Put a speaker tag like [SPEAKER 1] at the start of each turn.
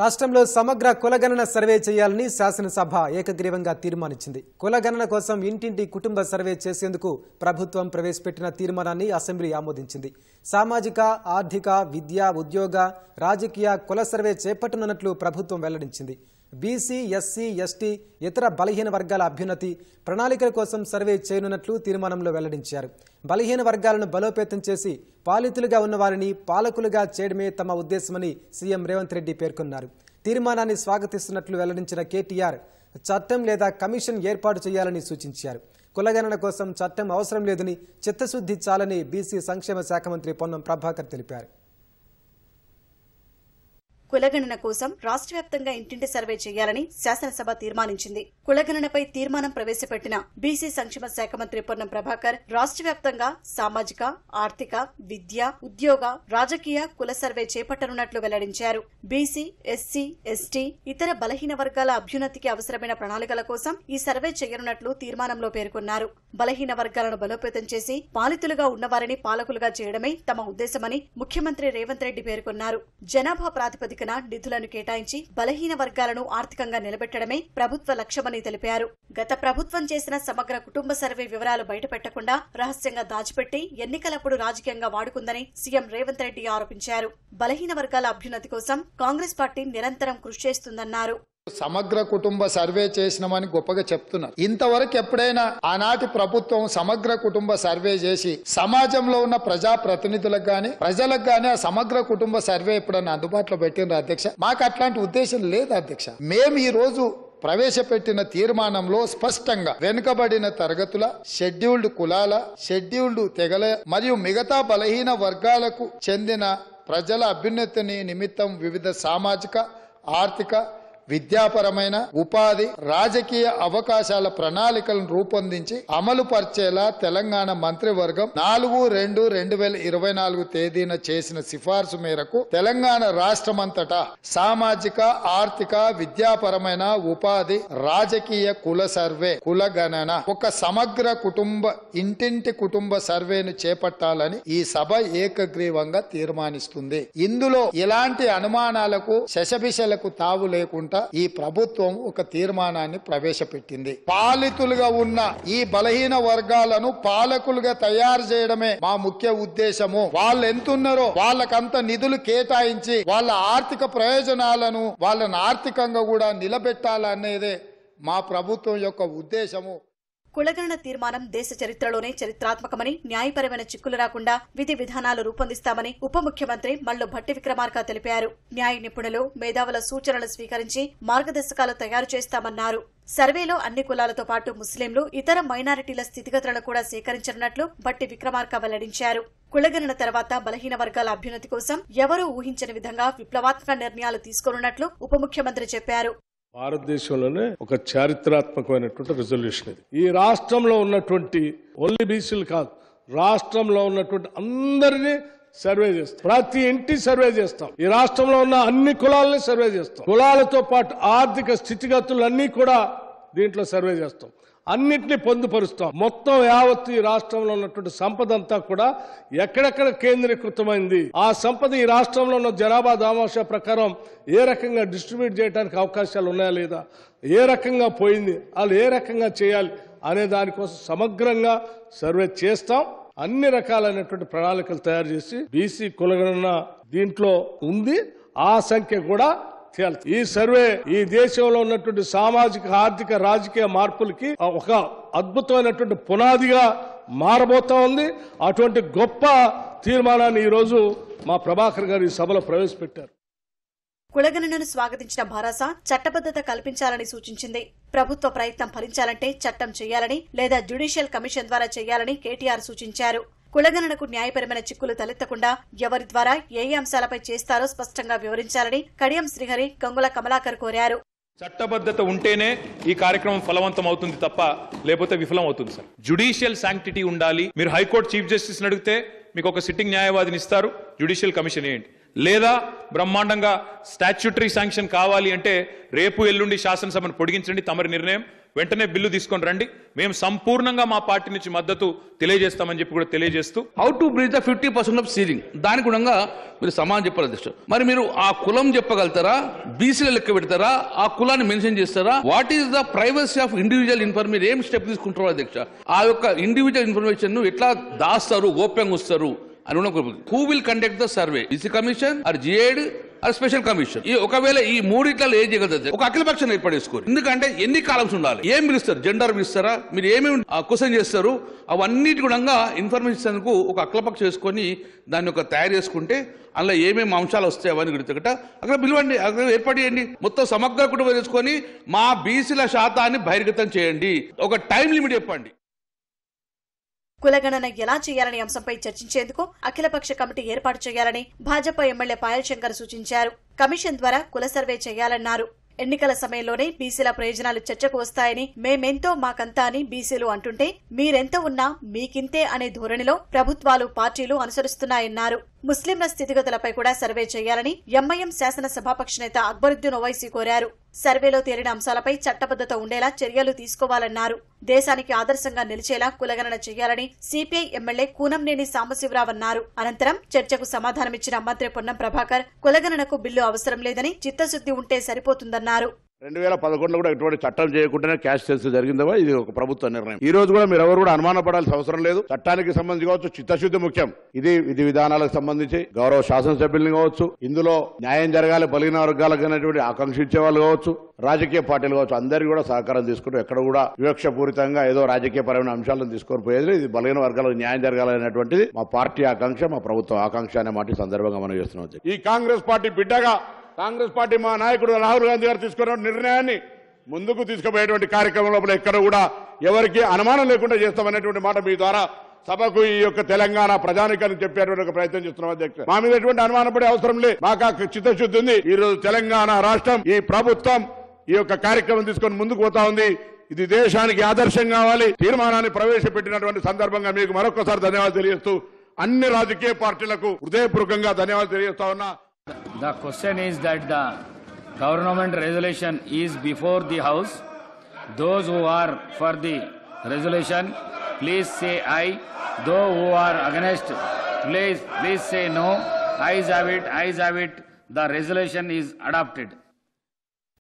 [SPEAKER 1] రాష్ట్రంలో సమగ్ర కులగణన సర్వే చేయాలని శాసనసభ ఏకగ్రీవంగా తీర్మానించింది కులగణన కోసం ఇంటింటి కుటుంబ సర్వే చేసేందుకు ప్రభుత్వం ప్రవేశపెట్టిన తీర్మానాన్ని అసెంబ్లీ ఆమోదించింది సామాజిక ఆర్థిక విద్య ఉద్యోగ రాజకీయ కుల సర్వే చేపట్టనున్నట్లు ప్రభుత్వం వెల్లడించింది బీసీ ఎస్సీ ఎస్టీ ఇతర బలహీన వర్గాల అభ్యున్నతి ప్రణాళికల కోసం సర్వే చేయనున్నట్లు తీర్మానంలో వెల్లడించారు బలహీన వర్గాలను బలోపేతం చేసి పాలితులుగా ఉన్నవారిని పాలకులుగా చేయడమే తమ ఉద్దేశమని సీఎం రేవంత్ రెడ్డి పేర్కొన్నారు తీర్మానాన్ని స్వాగతిస్తున్నట్లు వెల్లడించిన కేటీఆర్ చట్టం లేదా కమిషన్ ఏర్పాటు చేయాలని సూచించారు కులగణన కోసం చట్టం అవసరం లేదని చిత్తశుద్ధి చాలని బీసీ సంక్షేమ శాఖ మంత్రి పొన్నం ప్రభాకర్ తెలిపారు
[SPEAKER 2] కులగణన కోసం రాష్ట్ర వ్యాప్తంగా ఇంటింటి సర్వే చేయాలని శాసనసభ తీర్మానించింది కులగణనపై తీర్మానం ప్రవేశపెట్టిన బీసీ సంక్షేమ శాఖ మంత్రి పొన్నం ప్రభాకర్ రాష్ట్ర వ్యాప్తంగా సామాజిక ఆర్థిక విద్య ఉద్యోగ రాజకీయ కుల సర్వే చేపట్టనున్నట్లు వెల్లడించారు బీసీ ఎస్సీ ఎస్టీ ఇతర బలహీన వర్గాల అభ్యున్నతికి అవసరమైన ప్రణాళికల కోసం ఈ సర్వే చేయనున్నట్లు తీర్మానంలో పేర్కొన్నారు బలహీన వర్గాలను బలోపేతం చేసి పాలితులుగా ఉన్నవారిని పాలకులుగా చేయడమే తమ ఉద్దేశమని ముఖ్యమంత్రి రేవంత్ రెడ్డి పేర్కొన్నారు జనాభా ప్రాతిపదిక ఆర్థికన నిధులను కేటాయించి బలహీన వర్గాలను ఆర్థికంగా నిలబెట్టడమే ప్రభుత్వ లక్ష్యమని తెలిపారు గత ప్రభుత్వం చేసిన సమగ్ర కుటుంబ సర్వే వివరాలు బయటపెట్టకుండా రహస్యంగా దాచిపెట్టి ఎన్నికలప్పుడు రాజకీయంగా వాడుకుందని సీఎం రేవంత్ రెడ్డి ఆరోపించారు బలహీన వర్గాల అభ్యున్నతి కోసం కాంగ్రెస్ పార్టీ నిరంతరం కృషి చేస్తుందన్నారు
[SPEAKER 1] సమగ్ర కుటుంబ సర్వే చేసినామని గొప్పగా చెప్తున్నారు ఇంతవరకు ఎప్పుడైనా ఆనాటి ప్రభుత్వం సమగ్ర కుటుంబ సర్వే చేసి సమాజంలో ఉన్న ప్రజా ప్రతినిధులకు గాని ప్రజలకు గాని ఆ సమగ్ర కుటుంబ సర్వే ఎప్పుడైనా అందుబాటులో పెట్టినారు అధ్యక్ష మాకు అట్లాంటి ఉద్దేశం లేదు అధ్యక్ష మేము ఈ రోజు ప్రవేశపెట్టిన తీర్మానంలో స్పష్టంగా వెనుకబడిన తరగతుల షెడ్యూల్డ్ కులాల షెడ్యూల్డ్ తెగల మరియు మిగతా బలహీన వర్గాలకు చెందిన ప్రజల అభ్యున్నతిని నిమిత్తం వివిధ సామాజిక ఆర్థిక విద్యాపరమైన ఉపాధి రాజకీయ అవకాశాల ప్రణాళికలను రూపొందించి అమలు పరిచేలా తెలంగాణ మంత్రివర్గం నాలుగు రెండు రెండు వేల ఇరవై నాలుగు తేదీన చేసిన సిఫార్సు మేరకు తెలంగాణ రాష్ట్రమంతటా సామాజిక ఆర్థిక విద్యాపరమైన ఉపాధి రాజకీయ కుల సర్వే కుల గణన ఒక సమగ్ర కుటుంబ ఇంటింటి కుటుంబ సర్వేను చేపట్టాలని ఈ సభ ఏకగ్రీవంగా తీర్మానిస్తుంది ఇందులో ఇలాంటి అనుమానాలకు శశభిశలకు తావు లేకుండా అనుకుంటా ఈ ప్రభుత్వం ఒక తీర్మానాన్ని ప్రవేశపెట్టింది పాలితులుగా ఉన్న ఈ బలహీన వర్గాలను పాలకులుగా తయారు చేయడమే మా ముఖ్య ఉద్దేశము వాళ్ళు ఎంతున్నారో వాళ్ళకంత నిధులు కేటాయించి వాళ్ళ ఆర్థిక ప్రయోజనాలను వాళ్ళను ఆర్థికంగా కూడా నిలబెట్టాలనేదే మా ప్రభుత్వం యొక్క ఉద్దేశము
[SPEAKER 2] కులగణన తీర్మానం దేశ చరిత్రలోనే చరిత్రాత్మకమని న్యాయపరమైన చిక్కులు రాకుండా విధి విధానాలు రూపొందిస్తామని ఉప ముఖ్యమంత్రి మల్లు భట్టి విక్రమార్క తెలిపారు న్యాయ నిపుణులు మేధావుల సూచనలు స్వీకరించి మార్గదర్శకాలు తయారు చేస్తామన్నారు సర్వేలో అన్ని కులాలతో పాటు ముస్లింలు ఇతర మైనారిటీల స్థితిగతులను కూడా సేకరించనున్నట్లు భట్టి విక్రమార్క వెల్లడించారు కులగణన తర్వాత బలహీన వర్గాల అభ్యున్నతి కోసం ఎవరూ ఊహించని విధంగా విప్లవాత్మక నిర్ణయాలు తీసుకోనున్నట్లు ఉప ముఖ్యమంత్రి చెప్పారు
[SPEAKER 3] భారతదేశంలోనే ఒక చారిత్రాత్మకమైనటువంటి రిజల్యూషన్ ఇది ఈ రాష్ట్రంలో ఉన్నటువంటి ఓన్లీ బీసీలు కాదు రాష్ట్రంలో ఉన్నటువంటి అందరినీ సర్వే చేస్తాం ప్రతి ఇంటి సర్వే చేస్తాం ఈ రాష్ట్రంలో ఉన్న అన్ని కులాలని సర్వే చేస్తాం కులాలతో పాటు ఆర్థిక స్థితిగతులు అన్ని కూడా దీంట్లో సర్వే చేస్తాం అన్నింటిని పొందుపరుస్తాం మొత్తం యావత్ ఈ రాష్ట్రంలో ఉన్నటువంటి సంపద అంతా కూడా ఎక్కడెక్కడ కేంద్రీకృతమైంది ఆ సంపద ఈ రాష్ట్రంలో ఉన్న జనాభా దామాషా ప్రకారం ఏ రకంగా డిస్ట్రిబ్యూట్ చేయడానికి అవకాశాలు ఉన్నాయా లేదా ఏ రకంగా పోయింది వాళ్ళు ఏ రకంగా చేయాలి అనే దానికోసం సమగ్రంగా సర్వే చేస్తాం అన్ని రకాలైనటువంటి ప్రణాళికలు తయారు చేసి బీసీ కులగణన దీంట్లో ఉంది ఆ సంఖ్య కూడా ఈ సర్వే ఈ దేశంలో ఉన్నటువంటి సామాజిక ఆర్థిక రాజకీయ మార్పులకి ఒక అద్భుతమైనటువంటి పునాదిగా మారబోతా ఉంది అటువంటి గొప్ప తీర్మానాన్ని ఈరోజు మా ప్రభాకర్ గారు ఈ సభలో ప్రవేశపెట్టారు
[SPEAKER 2] కులగణనను స్వాగతించిన భారాస చట్టబద్దత కల్పించాలని సూచించింది ప్రభుత్వ ప్రయత్నం ఫలించాలంటే చట్టం చేయాలని లేదా జ్యుడీషియల్ కమిషన్ ద్వారా చేయాలని కేటీఆర్ సూచించారు కులగణనకు న్యాయపరమైన చిక్కులు తలెత్తకుండా ఎవరి ద్వారా ఏ అంశాలపై చేస్తారో స్పష్టంగా వివరించాలని కడియం శ్రీహరి గంగుల కమలాకర్ కోరారు
[SPEAKER 3] చట్టబద్ధత ఉంటేనే ఈ కార్యక్రమం ఫలవంతం అవుతుంది తప్ప లేకపోతే విఫలం అవుతుంది సార్ జుడిషియల్ శాంక్టిటీ ఉండాలి మీరు హైకోర్టు చీఫ్ జస్టిస్ అడిగితే మీకు ఒక సిట్టింగ్ న్యాయవాదిని ఇస్తారు జుడిషియల్ కమిషన్ ఏంటి లేదా బ్రహ్మాండంగా స్టాచ్యూటరీ శాంక్షన్ కావాలి అంటే రేపు ఎల్లుండి శాసనసభను పొడిగించండి తమరి నిర్ణయం వెంటనే బిల్లు తీసుకొని రండి మేము సంపూర్ణంగా మా పార్టీ నుంచి మద్దతు తెలియజేస్తామని చెప్పి కూడా తెలియజేస్తూ how to breach the fifty percent of ceiling దాని గుణంగా మీరు సమానం చెప్పాలి మరి మీరు ఆ కులం చెప్పగలుగుతారా బీసీల లెక్క పెడతారా ఆ కులాన్ని మెన్షన్ చేస్తారా what is the privacy of individual information ఏం స్టెప్ తీసుకుంటారు అధ్యక్ష ఆ యొక్క ఇండివిజువల్ ఇన్ఫర్మేషన్ ఎట్లా దాస్తారు గోప్యంగా వస్తారు అని who will conduct the survey EC commission or GID అది స్పెషల్ కమిషన్ ఈ ఒకవేళ ఈ మూడిట్లలో ఏం చేయగలుగుతుంది ఒక అఖిలపక్షం ఏర్పడేసుకోరు ఎందుకంటే ఎన్ని కాలమ్స్ ఉండాలి ఏం పిలుస్తారు జెండర్ పిలుస్తారా మీరు ఏమేమి క్వశ్చన్ చేస్తారు అవన్నిటి కూడా ఇన్ఫర్మేషన్ కు ఒక అఖిలపక్షం చేసుకొని దాన్ని ఒక తయారు చేసుకుంటే అందులో ఏమేమి అంశాలు వస్తాయి అవన్నీ గుర్తుకట అక్కడ పిలవండి అక్కడ ఏర్పాటు చేయండి మొత్తం సమగ్ర కుటుంబం చేసుకొని మా బీసీల శాతాన్ని బహిర్గతం చేయండి ఒక టైం లిమిట్ చెప్పండి
[SPEAKER 2] కులగణన ఎలా చేయాలనే అంశంపై చర్చించేందుకు అఖిలపక్ష కమిటీ ఏర్పాటు చేయాలని భాజపా ఎమ్మెల్యే పాయల్ శంకర్ సూచించారు కమిషన్ ద్వారా కుల సర్వే చేయాలన్నారు ఎన్నికల సమయంలోనే బీసీల ప్రయోజనాలు చర్చకు వస్తాయని మేమెంతో మాకంతా అని బీసీలు అంటుంటే మీరెంత ఉన్నా మీకింతే అనే ధోరణిలో ప్రభుత్వాలు పార్టీలు అనుసరిస్తున్నాయన్నారు ముస్లింల స్థితిగతులపై కూడా సర్వే చేయాలని ఎంఐఎం శాసన సభాపక్ష నేత అక్బరుద్దీన్ ఓవైసీ కోరారు సర్వేలో తేలిన అంశాలపై చట్టబద్దత ఉండేలా చర్యలు తీసుకోవాలన్నారు దేశానికి ఆదర్శంగా నిలిచేలా కులగణన చేయాలని సిపిఐ ఎమ్మెల్యే కూనంనేని సాంబశివరావు అన్నారు అనంతరం చర్చకు సమాధానమిచ్చిన మంత్రి పొన్నం ప్రభాకర్ కులగణనకు బిల్లు అవసరం లేదని చిత్తశుద్ది ఉంటే సరిపోతుందన్నారు
[SPEAKER 3] రెండు వేల పదకొండులో కూడా ఎటువంటి చట్టం చేయకుండానే క్యాష్ సెన్స్ జరిగిందా ఇది ఒక ప్రభుత్వ నిర్ణయం ఈ రోజు కూడా మీరు ఎవరు కూడా పడాల్సిన అవసరం లేదు చట్టానికి సంబంధించి కావచ్చు చిత్తశుద్ధి ముఖ్యం ఇది విధి విధానాలకు సంబంధించి గౌరవ శాసనసభ్యులను కావచ్చు ఇందులో న్యాయం జరగాలి బలిగిన వర్గాలకు అనేటువంటి ఆకాంక్షించే వాళ్ళు కావచ్చు రాజకీయ పార్టీలు కావచ్చు అందరికీ కూడా సహకారం తీసుకుంటూ ఎక్కడ కూడా వివక్ష పూరితంగా ఏదో రాజకీయ పరమైన అంశాలను తీసుకోకపోయేది ఇది బలిగిన వర్గాలకు న్యాయం జరగాలనేటువంటిది మా పార్టీ ఆకాంక్ష మా ప్రభుత్వం ఆకాంక్ష అనే మాట సందర్భంగా మనం చేస్తున్నాం ఈ కాంగ్రెస్ పార్టీ బిడ్డగా కాంగ్రెస్ పార్టీ మా నాయకుడు రాహుల్ గాంధీ గారు తీసుకున్న నిర్ణయాన్ని ముందుకు తీసుకుపోయేటువంటి కార్యక్రమం లోపల ఎక్కడ కూడా ఎవరికి అనుమానం లేకుండా చేస్తామనేటువంటి మాట మీ ద్వారా సభకు ఈ యొక్క తెలంగాణ ప్రజానికాన్ని చెప్పేటువంటి ఒక ప్రయత్నం చేస్తున్నాం అధ్యక్షుడు మా మీద ఎటువంటి అనుమానం పడే అవసరం లేదు మాకు చిత్తశుద్ధి ఉంది ఈ రోజు తెలంగాణ రాష్ట్రం ఈ ప్రభుత్వం ఈ యొక్క కార్యక్రమం తీసుకొని ముందుకు పోతా ఉంది ఇది దేశానికి ఆదర్శం కావాలి తీర్మానాన్ని ప్రవేశపెట్టినటువంటి సందర్భంగా మీకు మరొకసారి ధన్యవాదాలు తెలియజేస్తూ అన్ని రాజకీయ పార్టీలకు హృదయపూర్వకంగా ధన్యవాదాలు తెలియజేస్తా ఉన్నా The question is that the government resolution is before the house. Those who are for the resolution, please say aye. Those who are against, please, please say no. Ayes have it, ayes have it. The resolution is adopted.